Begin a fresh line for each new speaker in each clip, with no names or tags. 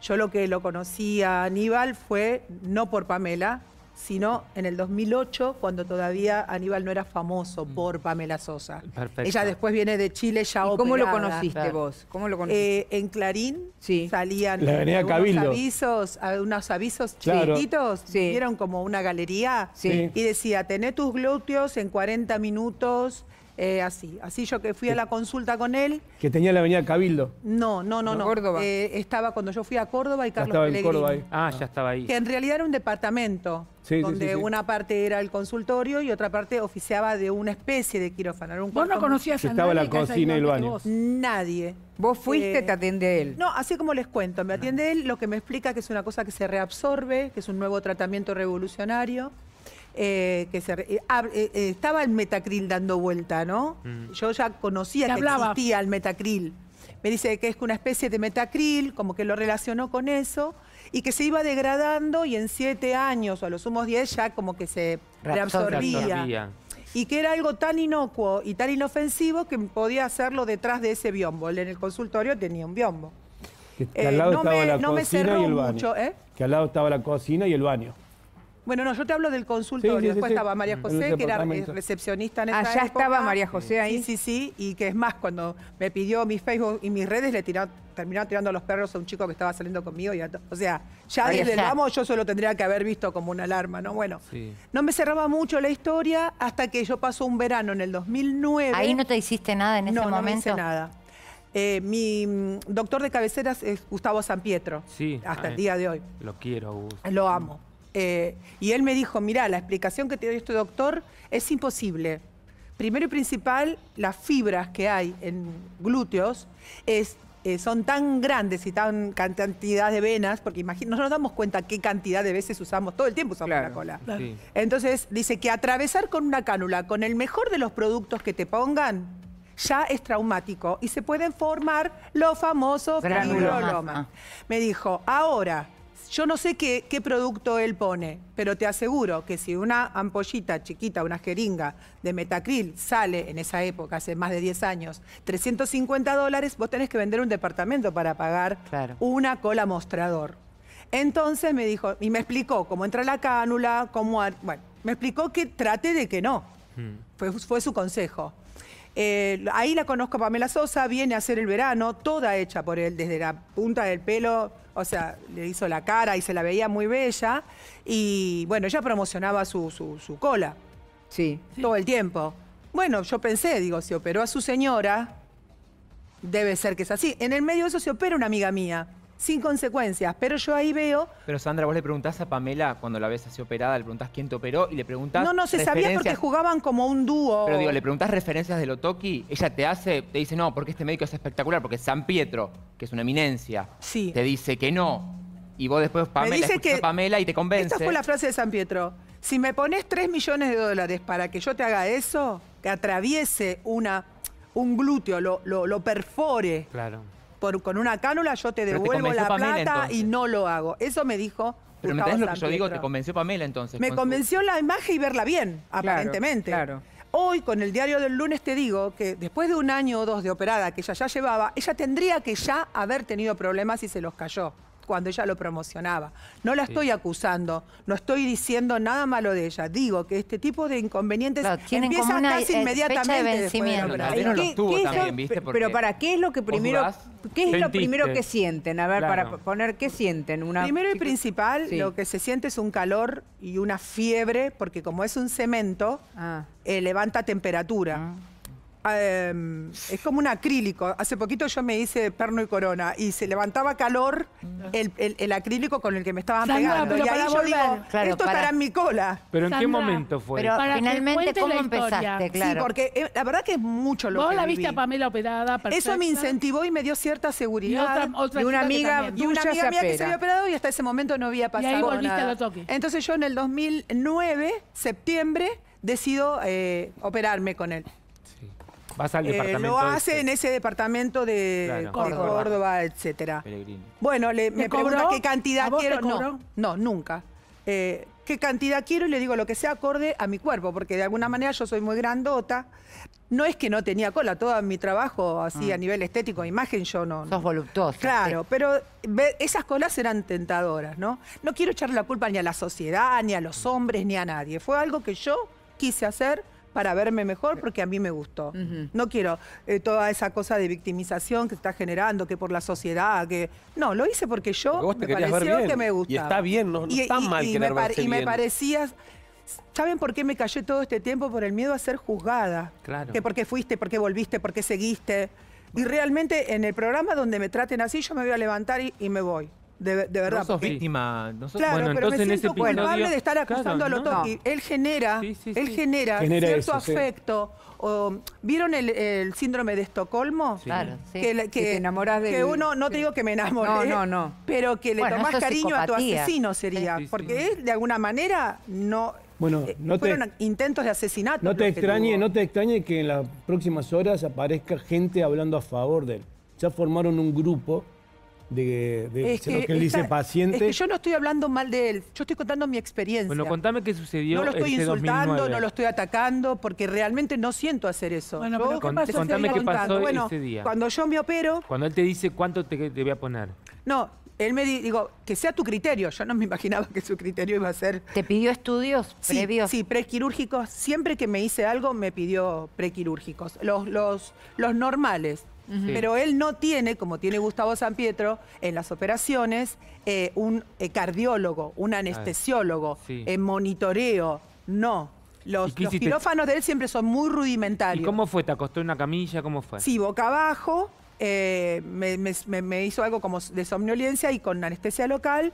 Yo lo que lo conocí a Aníbal fue no por Pamela, sino en el 2008, cuando todavía Aníbal no era famoso mm. por Pamela Sosa. Ella después viene de Chile ya ¿Y ¿Cómo lo conociste vos? ¿Cómo lo conociste? Eh, en Clarín salían unos avisos, unos avisos chiquititos, vieron como una galería, y decía, tené tus glúteos en 40 minutos... Eh, así, así yo que fui a la consulta con él. ¿Que tenía la avenida Cabildo? No, no, no, no. Córdoba. Eh, estaba cuando yo fui a Córdoba y ah, Carlos estaba en Córdoba Ah, ya estaba ahí. Que en realidad era un departamento, donde una parte era el consultorio y otra parte oficiaba de una especie de quirófano. ¿Vos no conocías a nadie? Estaba la cocina y el baño. Nadie. ¿Vos fuiste, eh, te atiende él? No, así como les cuento, me ah. atiende él, lo que me explica que es una cosa que se reabsorbe, que es un nuevo tratamiento revolucionario. Eh, que se, eh, eh, estaba el metacril dando vuelta, ¿no? Mm. Yo ya conocía que existía el metacril. Me dice que es una especie de metacril, como que lo relacionó con eso, y que se iba degradando y en siete años o a los sumos diez ya como que se reabsorbía. Y que era algo tan inocuo y tan inofensivo que podía hacerlo detrás de ese biombo. En el consultorio tenía un biombo. y el que al lado estaba la cocina y el baño. Bueno, no, yo te hablo del consultorio. Después estaba María José, que era eh, recepcionista en ah, esa Allá estaba María José ahí. Sí, sí, Y que es más, cuando me pidió mi Facebook y mis redes, le tiró, tirando los perros a un chico que estaba saliendo conmigo. o sea, ya desde el amo yo solo tendría que haber visto como una alarma, ¿no? Bueno, no me cerraba mucho la historia hasta que yo paso un verano en el 2009. ¿Ahí no te hiciste nada en ese momento? No, hice nada. Eh, mi doctor de cabeceras es Gustavo Pietro. Sí. Hasta ah, el día de hoy. Lo quiero, Gustavo. Lo amo. Eh, y él me dijo, mira, la explicación que te dio este doctor es imposible. Primero y principal, las fibras que hay en glúteos eh, son tan grandes y tan cantidad de venas, porque no nos damos cuenta qué cantidad de veces usamos, todo el tiempo usamos la cola. Entonces, dice que atravesar con una cánula, con el mejor de los productos que te pongan, ya es traumático y se pueden formar los famosos granulomas. Ah. Me dijo, ahora, yo no sé qué, producto él pone, pero te aseguro que si una ampollita chiquita, una jeringa de metacril sale en esa época, hace más de 10 años, 350 dólares, vos tenés que vender un departamento para pagar una cola mostrador. Entonces me dijo, y me explicó cómo entra la cánula, cómo... Bueno, me explicó que trate de que no. Hmm. fue su consejo. Eh, ahí la conozco Pamela Sosa, viene a hacer el verano, toda hecha por él, desde la punta del pelo, o sea, le hizo la cara y se la veía muy bella. Y bueno, ella promocionaba su, su, cola. Sí. Todo el tiempo. Bueno, yo pensé, digo, si operó a su señora, debe ser que es así. En el medio de eso se opera una amiga mía sin consecuencias. Pero yo ahí veo... Pero Sandra, vos le preguntás a Pamela, cuando la ves así operada, le preguntás quién te operó y le preguntás... No, no, se sabía porque jugaban como un dúo. Pero digo, le preguntás referencias de Lotoki, ella te hace, te dice, no, porque este médico es espectacular, porque San Pietro, que es una eminencia, sí. te dice que no. Y vos después Pamela, dice Pamela y te convence. Esa fue la frase de San Pietro. Si me pones 3 millones de dólares para que yo te haga eso, que atraviese una, un glúteo, lo, lo, lo perfore. Claro con una cánula yo te devuelvo la plata y no lo hago. Eso me dijo. Pero me lo que yo digo, te convenció Pamela entonces. Me convenció la imagen y verla bien, aparentemente. Hoy, con el diario del lunes, te digo que después de un año o dos de operada que ella ya llevaba, ella tendría que ya haber tenido problemas y se los cayó cuando ella lo promocionaba. No la estoy acusando, no estoy diciendo nada malo de ella. Digo que este tipo de inconvenientes empiezan casi eh, inmediatamente Pero para qué es lo que primero qué es lo primero que sienten? A ver, para poner qué sienten, una Primero y principal, lo que se siente es un calor y una fiebre porque como es un cemento, ah. eh, levanta temperatura. Ah. Em, es como un acrílico. Hace poquito yo me hice perno y corona y se levantaba calor el, acrílico con el que me estaban pegando. y ahí yo digo, esto estará en mi cola. Pero ¿en qué momento fue? Pero finalmente, ¿cómo empezaste? Claro. Sí, porque eh, la verdad que es mucho lo ¿Vos la viste a Pamela operada, Eso me incentivó y me dio cierta seguridad. Y, una amiga, una amiga mía que se había operado y hasta ese momento no había pasado y ahí volviste nada. A Entonces yo en el 2009, septiembre, decido eh, operarme con él. Eh, lo hace en ese departamento de Córdoba. Córdoba, etcétera. Bueno, me cobró? pregunta qué cantidad quiero. No, nunca. Eh, qué cantidad quiero y le digo lo que sea acorde a mi cuerpo, porque de alguna manera yo soy muy grandota. No es que no tenía cola, todo mi trabajo así ah. a nivel estético, imagen, yo no. Sos voluptuosa. Claro, pero esas colas eran tentadoras, ¿no? No quiero echarle la culpa ni a la sociedad, ni a los hombres, ni a nadie. Fue algo que yo quise hacer para verme mejor porque a mí me gustó. No quiero eh, toda esa cosa de victimización que está generando, que por la sociedad, que... No, lo hice porque yo me pareció que me gustaba. Y está bien, no, está mal y me ¿Saben por qué me callé todo este tiempo? Por el miedo a ser juzgada. Claro. Que por qué fuiste, por qué volviste, por qué seguiste. Y realmente en el programa donde me traten así, yo me voy a levantar y me voy de, verdad. No sos víctima. claro, pero me siento culpable de estar acusando a Lotoki. Él genera, él genera, cierto afecto. ¿Vieron el, síndrome de Estocolmo? Claro, que, que, te enamorás de... Que uno, no te digo que me enamoré, no, no, no. pero que le tomás cariño a tu asesino sería. porque él, de alguna manera, no... Bueno, eh, no fueron intentos de asesinato. No extrañe, no te extrañe que en las próximas horas aparezca gente hablando a favor de él. Ya formaron un grupo de, que, él dice paciente. yo no estoy hablando mal de él, yo estoy contando mi experiencia. Bueno, contame qué sucedió. No lo estoy insultando, no lo estoy atacando, porque realmente no siento hacer eso. Bueno, pero contame qué pasó ese día. Cuando yo me opero. Cuando él te dice cuánto te, voy a poner. No, él me digo que sea tu criterio. Yo no me imaginaba que su criterio iba a ser... ¿Te pidió estudios sí, previos? Sí, prequirúrgicos. Siempre que me hice algo, me pidió prequirúrgicos. Los, los, los normales. Pero él no tiene, como tiene Gustavo San Pietro en las operaciones, eh, un eh, cardiólogo, un anestesiólogo, eh, monitoreo. No. Los, quirófanos de él siempre son muy rudimentarios. ¿Y cómo fue? ¿Te acostó en una camilla? ¿Cómo fue? Sí, boca abajo. Me, me hizo algo como de somnolencia y con anestesia local.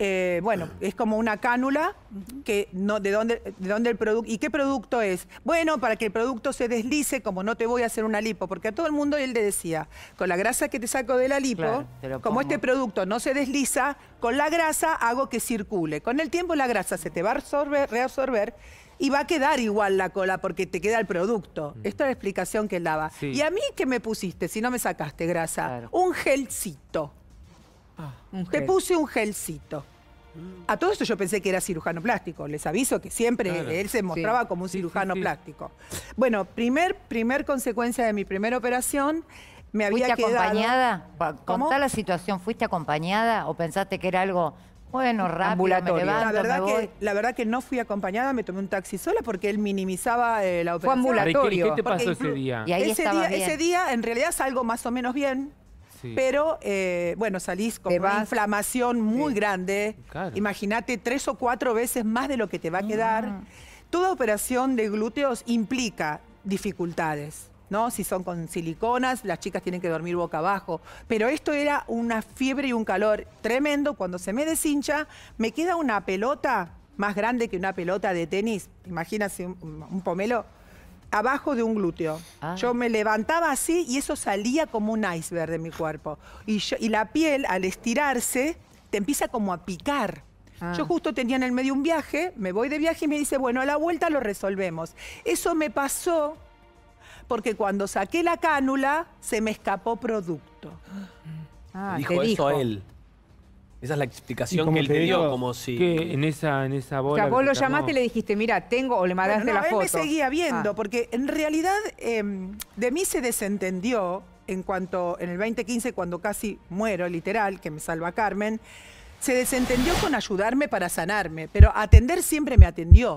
Eh, bueno, es como una cánula que no, de dónde, de dónde el producto y qué producto es. Bueno, para que el producto se deslice, como no te voy a hacer una lipo, porque a todo el mundo él le decía, con la grasa que te saco de la lipo, como este producto no se desliza, con la grasa hago que circule. Con el tiempo la grasa se te va a absorber, reabsorber y va a quedar igual la cola porque te queda el producto. Mm. Esta es la explicación que él daba. Y a mí, ¿qué me pusiste si no me sacaste grasa? Un gelcito. Te puse un gelcito. A todo esto yo pensé que era cirujano plástico. Les aviso que siempre él se mostraba como un cirujano plástico. Bueno, primer, primer consecuencia de mi primera operación, me había ¿Fuiste acompañada? ¿Cómo? está la situación. ¿Fuiste acompañada o pensaste que era algo... Bueno, rápido, me levanto, la verdad, Que, la verdad que no fui acompañada, me tomé un taxi sola porque él minimizaba eh, la operación. Fue ambulatorio. ¿Qué, te pasó ese día? ese día, en realidad, salgo más o menos bien. Pero, eh, bueno, salís con una inflamación muy grande. Imagínate tres o cuatro veces más de lo que te va a quedar. Mm. Toda operación de glúteos implica dificultades. ¿No? Si son con siliconas, las chicas tienen que dormir boca abajo. Pero esto era una fiebre y un calor tremendo. Cuando se me deshincha, me queda una pelota más grande que una pelota de tenis. Imagínate un pomelo abajo de un glúteo. Ah. Yo me levantaba así y eso salía como un iceberg de mi cuerpo. Y, la piel, al estirarse, te empieza como a picar. Ah. Yo justo tenía en el medio un viaje, me voy de viaje y me dice, bueno, a la vuelta lo resolvemos. Eso me pasó porque cuando saqué la cánula se me escapó producto. Ah, dijo, eso él. Esa es la explicación que él te dio, como si... en esa, en esa bola... vos lo llamaste y le dijiste, mira, tengo, o le mandaste la foto. me seguía ah. viendo, porque en realidad em, de mí se desentendió en cuanto, en el 2015, cuando casi muero, literal, que me salva Carmen, se desentendió con ayudarme para sanarme, pero atender siempre me atendió.